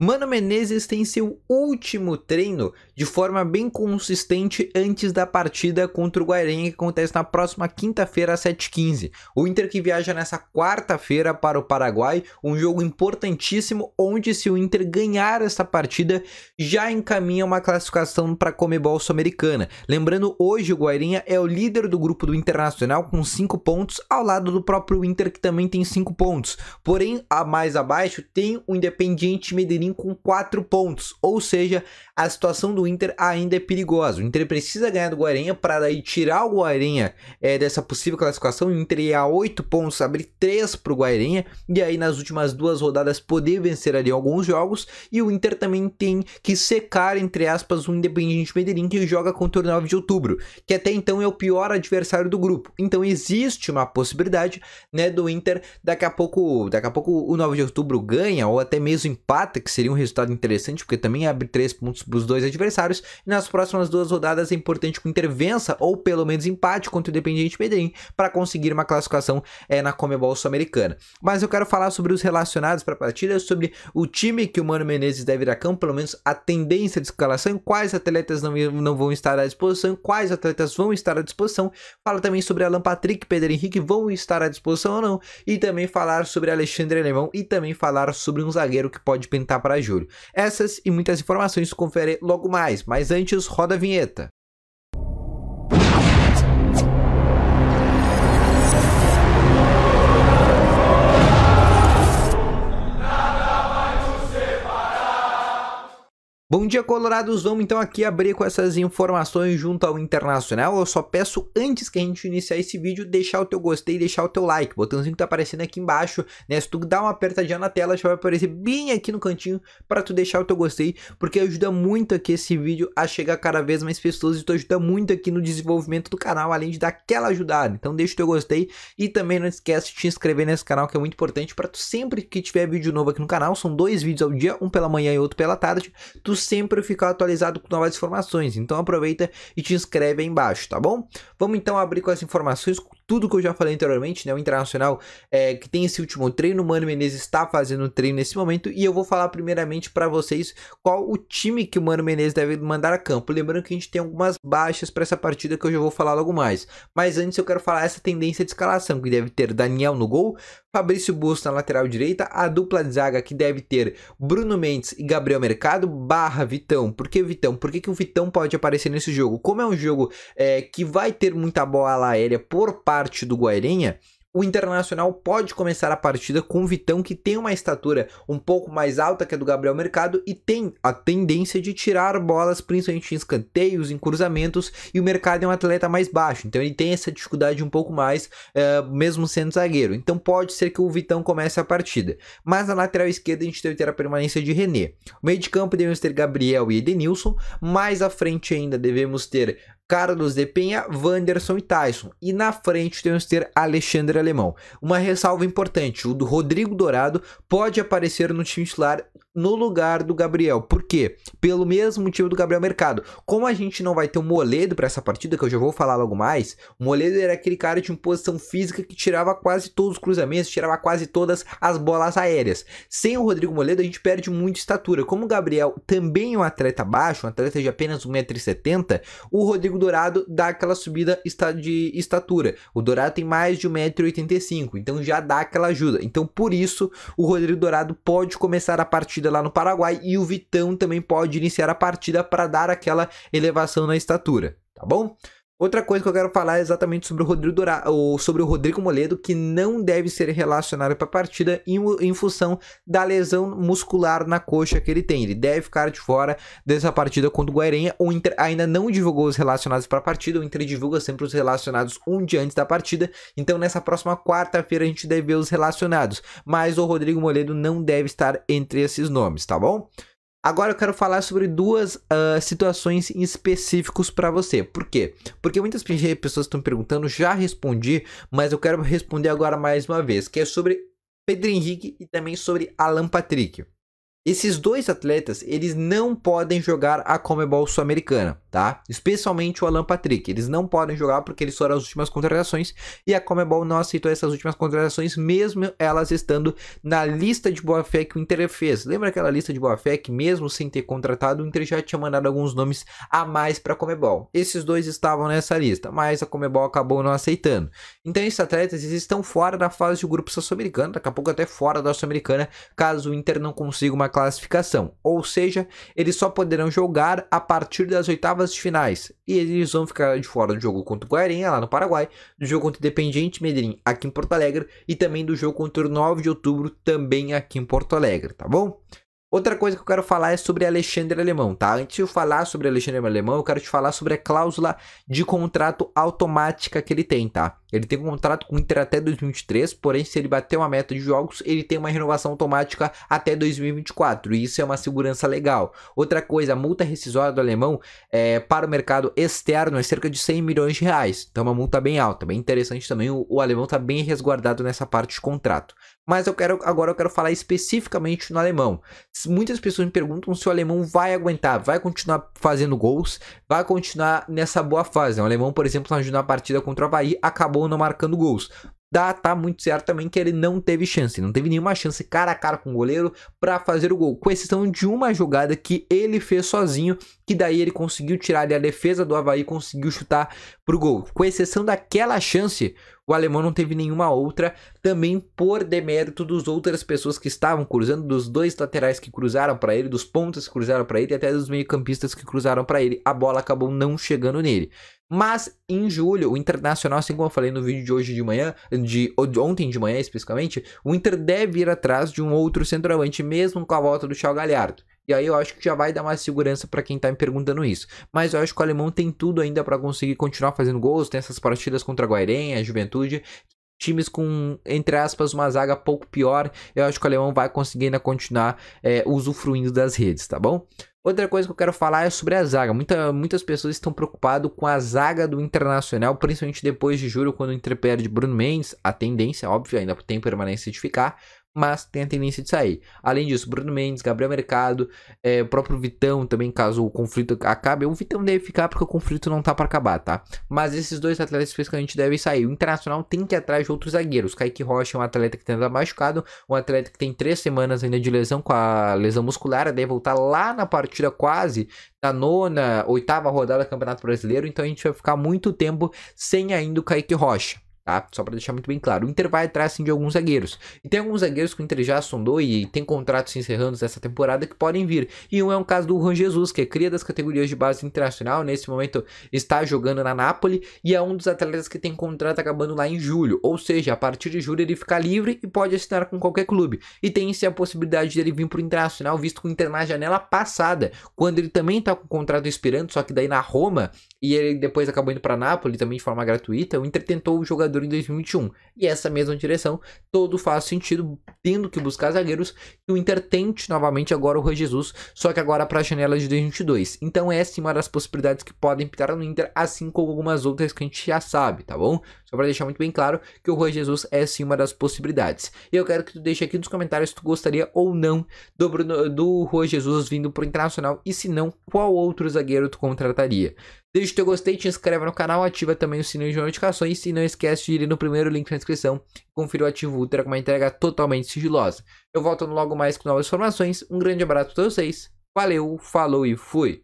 Mano Menezes tem seu último treino de forma bem consistente antes da partida contra o Guarani que acontece na próxima quinta-feira às 7h15. O Inter que viaja nessa quarta-feira para o Paraguai, um jogo importantíssimo onde se o Inter ganhar essa partida já encaminha uma classificação para a Comebol Sul-Americana. Lembrando, hoje o Guarani é o líder do grupo do Internacional com 5 pontos, ao lado do próprio Inter que também tem 5 pontos. Porém, a mais abaixo tem o Independiente Medellín com 4 pontos, ou seja, a situação do Inter ainda é perigosa. O Inter precisa ganhar do Guarinha para daí tirar o Guarinha é, dessa possível classificação. O Inter ia a 8 pontos, abrir 3 para o Guarinha. e aí nas últimas duas rodadas poder vencer ali alguns jogos. E o Inter também tem que secar, entre aspas, o Independiente Medellín que joga contra o 9 de outubro, que até então é o pior adversário do grupo. Então existe uma possibilidade né, do Inter daqui a pouco, daqui a pouco o 9 de outubro ganha ou até mesmo empata, que seria um resultado interessante, porque também abre 3 pontos os, os dois adversários. E nas próximas duas rodadas é importante com intervença ou pelo menos empate contra o Independiente Medellín para conseguir uma classificação é, na Comebol Sul-Americana. Mas eu quero falar sobre os relacionados para a partida, sobre o time que o Mano Menezes deve ir a campo, pelo menos a tendência de escalação, quais atletas não, não vão estar à disposição, quais atletas vão estar à disposição. Fala também sobre Alan Patrick, Pedro Henrique vão estar à disposição ou não, e também falar sobre Alexandre Alemão e também falar sobre um zagueiro que pode pintar para julho. Essas e muitas informações confere logo mais, mas antes roda a vinheta. Bom dia, Colorados. Vamos então aqui abrir com essas informações junto ao Internacional. Eu só peço, antes que a gente iniciar esse vídeo, deixar o teu gostei, deixar o teu like. botãozinho que tá aparecendo aqui embaixo, né? Se tu dá uma apertadinha na tela, já vai aparecer bem aqui no cantinho para tu deixar o teu gostei, porque ajuda muito aqui esse vídeo a chegar cada vez mais pessoas e tu ajuda muito aqui no desenvolvimento do canal, além de dar aquela ajudada. Então deixa o teu gostei e também não esquece de te inscrever nesse canal, que é muito importante para tu sempre que tiver vídeo novo aqui no canal, são dois vídeos ao dia, um pela manhã e outro pela tarde, tu sempre ficar atualizado com novas informações. Então aproveita e te inscreve aí embaixo, tá bom? Vamos então abrir com as informações tudo que eu já falei anteriormente, né? O Internacional é, que tem esse último treino, o Mano Menezes está fazendo o treino nesse momento e eu vou falar primeiramente para vocês qual o time que o Mano Menezes deve mandar a campo. Lembrando que a gente tem algumas baixas para essa partida que eu já vou falar logo mais. Mas antes eu quero falar essa tendência de escalação que deve ter Daniel no gol, Fabrício Busto na lateral direita, a dupla de zaga que deve ter Bruno Mendes e Gabriel Mercado barra Vitão. Por que Vitão? Por que, que o Vitão pode aparecer nesse jogo? Como é um jogo é, que vai ter muita bola aérea por parte parte do Guairenha, o Internacional pode começar a partida com o Vitão, que tem uma estatura um pouco mais alta que a do Gabriel Mercado e tem a tendência de tirar bolas, principalmente em escanteios, em cruzamentos, e o Mercado é um atleta mais baixo, então ele tem essa dificuldade um pouco mais, uh, mesmo sendo zagueiro. Então pode ser que o Vitão comece a partida. Mas na lateral esquerda a gente deve ter a permanência de René. O meio de campo devemos ter Gabriel e Edenilson, mais à frente ainda devemos ter Carlos de Penha, Wanderson e Tyson. E na frente temos ter Alexandre Alemão. Uma ressalva importante: o do Rodrigo Dourado pode aparecer no time titular no lugar do Gabriel. Por quê? Pelo mesmo motivo do Gabriel Mercado. Como a gente não vai ter um Moledo para essa partida, que eu já vou falar logo mais, o Moledo era aquele cara de posição física que tirava quase todos os cruzamentos, tirava quase todas as bolas aéreas. Sem o Rodrigo Moledo, a gente perde muito estatura. Como o Gabriel também é um atleta baixo, um atleta de apenas 1,70m, o Rodrigo Dourado dá aquela subida de estatura. O Dourado tem mais de 1,85m, então já dá aquela ajuda. Então, por isso, o Rodrigo Dourado pode começar a partida partida lá no Paraguai e o Vitão também pode iniciar a partida para dar aquela elevação na estatura, tá bom? Outra coisa que eu quero falar é exatamente sobre o Rodrigo Dourado, ou sobre o Rodrigo Moledo, que não deve ser relacionado para a partida em, em, função da lesão muscular na coxa que ele tem. Ele deve ficar de fora dessa partida contra o Guairenha. O Inter ainda não divulgou os relacionados para a partida, o Inter divulga sempre os relacionados um dia antes da partida. Então, nessa próxima quarta-feira, a gente deve ver os relacionados. Mas o Rodrigo Moledo não deve estar entre esses nomes, tá bom? Agora eu quero falar sobre duas uh, situações em específicos para você. Por quê? Porque muitas pessoas estão perguntando, já respondi, mas eu quero responder agora mais uma vez, que é sobre Pedro Henrique e também sobre Alan Patrick. Esses dois atletas, eles não podem jogar a Comebol Sul-Americana, tá? Especialmente o Alan Patrick. Eles não podem jogar porque eles foram as últimas contratações e a Comebol não aceitou essas últimas contratações, mesmo elas estando na lista de boa-fé que o Inter fez. Lembra aquela lista de boa-fé que mesmo sem ter contratado, o Inter já tinha mandado alguns nomes a mais para a Comebol. Esses dois estavam nessa lista, mas a Comebol acabou não aceitando. Então esses atletas, eles estão fora da fase de grupo sul americana daqui a pouco até fora da Sul-Americana, caso o Inter não consiga uma classificação, ou seja, eles só poderão jogar a partir das oitavas de finais. E eles vão ficar de fora do jogo contra o Guarinha, lá no Paraguai, do jogo contra o Independiente Medellín, aqui em Porto Alegre, e também do jogo contra o 9 de outubro, também aqui em Porto Alegre, tá bom? Outra coisa que eu quero falar é sobre Alexandre Alemão, tá? Antes de eu falar sobre Alexandre Alemão, eu quero te falar sobre a cláusula de contrato automática que ele tem, tá? Ele tem um contrato com o Inter até 2023, porém, se ele bater uma meta de jogos, ele tem uma renovação automática até 2024. E isso é uma segurança legal. Outra coisa, a multa rescisória do alemão é, para o mercado externo é cerca de 100 milhões de reais. Então, é uma multa bem alta. Bem interessante também. O, o alemão está bem resguardado nessa parte de contrato. Mas eu quero agora eu quero falar especificamente no alemão. Muitas pessoas me perguntam se o alemão vai aguentar, vai continuar fazendo gols, vai continuar nessa boa fase. O alemão, por exemplo, tá na partida contra o Havaí, acabou ou não marcando gols. Dá, tá muito certo também que ele não teve chance, não teve nenhuma chance cara a cara com o goleiro para fazer o gol, com exceção de uma jogada que ele fez sozinho, que daí ele conseguiu tirar ali a defesa do Havaí, conseguiu chutar pro gol. Com exceção daquela chance, o alemão não teve nenhuma outra, também por demérito dos outras pessoas que estavam cruzando, dos dois laterais que cruzaram para ele, dos pontas que cruzaram para ele e até dos meio-campistas que cruzaram para ele. A bola acabou não chegando nele. Mas em julho, o Internacional, assim como eu falei no vídeo de hoje de manhã, de, de ontem de manhã especificamente, o Inter deve ir atrás de um outro centroavante, mesmo com a volta do Thiago Galhardo. E aí eu acho que já vai dar mais segurança para quem tá me perguntando isso. Mas eu acho que o alemão tem tudo ainda para conseguir continuar fazendo gols. Tem essas partidas contra a Guairenha, a Juventude. Times com, entre aspas, uma zaga pouco pior. Eu acho que o alemão vai conseguir ainda continuar é, usufruindo das redes, tá bom? Outra coisa que eu quero falar é sobre a zaga. Muita, muitas pessoas estão preocupadas com a zaga do Internacional, principalmente depois de julho, quando o Inter perde Bruno Mendes. A tendência, óbvio, ainda tem permanência de ficar mas tem a tendência de sair. Além disso, Bruno Mendes, Gabriel Mercado, é, o próprio Vitão também, caso o conflito acabe, o Vitão deve ficar porque o conflito não tá para acabar, tá? Mas esses dois atletas especificamente devem sair. O Internacional tem que ir atrás de outros zagueiros. Kaique Rocha é um atleta que tem andado machucado, um atleta que tem três semanas ainda de lesão com a lesão muscular, deve voltar lá na partida quase da nona, oitava rodada do Campeonato Brasileiro, então a gente vai ficar muito tempo sem ainda o Kaique Rocha. Tá? Só para deixar muito bem claro. O Inter vai atrás sim de alguns zagueiros. E tem alguns zagueiros que o Inter já sondou e tem contratos encerrando essa temporada que podem vir. E um é o caso do Juan Jesus, que é cria das categorias de base internacional, nesse momento está jogando na Nápoles e é um dos atletas que tem contrato acabando lá em julho. Ou seja, a partir de julho ele fica livre e pode assinar com qualquer clube. E tem sim a possibilidade dele vir para o Internacional, visto que o Inter na janela passada, quando ele também está com o contrato expirando, só que daí na Roma, e ele depois acabou indo para Nápoles também de forma gratuita, o Inter tentou o jogador jogador em 2021. E essa mesma direção todo faz sentido, tendo que buscar zagueiros que o Inter tente novamente agora o Rui Jesus, só que agora para a janela de 2022. Então essa é uma das possibilidades que podem pintar no Inter, assim como algumas outras que a gente já sabe, tá bom? Só para deixar muito bem claro que o Juan Jesus é sim uma das possibilidades. E eu quero que tu deixe aqui nos comentários se tu gostaria ou não do, Bruno, do Juan Jesus vindo pro Internacional e se não, qual outro zagueiro tu contrataria. Deixa o teu gostei, te inscreve no canal, ativa também o sininho de notificações e não esquece de ir no primeiro link na descrição confira o Ativo Ultra com uma entrega totalmente sigilosa. Eu volto logo mais com novas informações. Um grande abraço todos vocês. Valeu, falou e fui!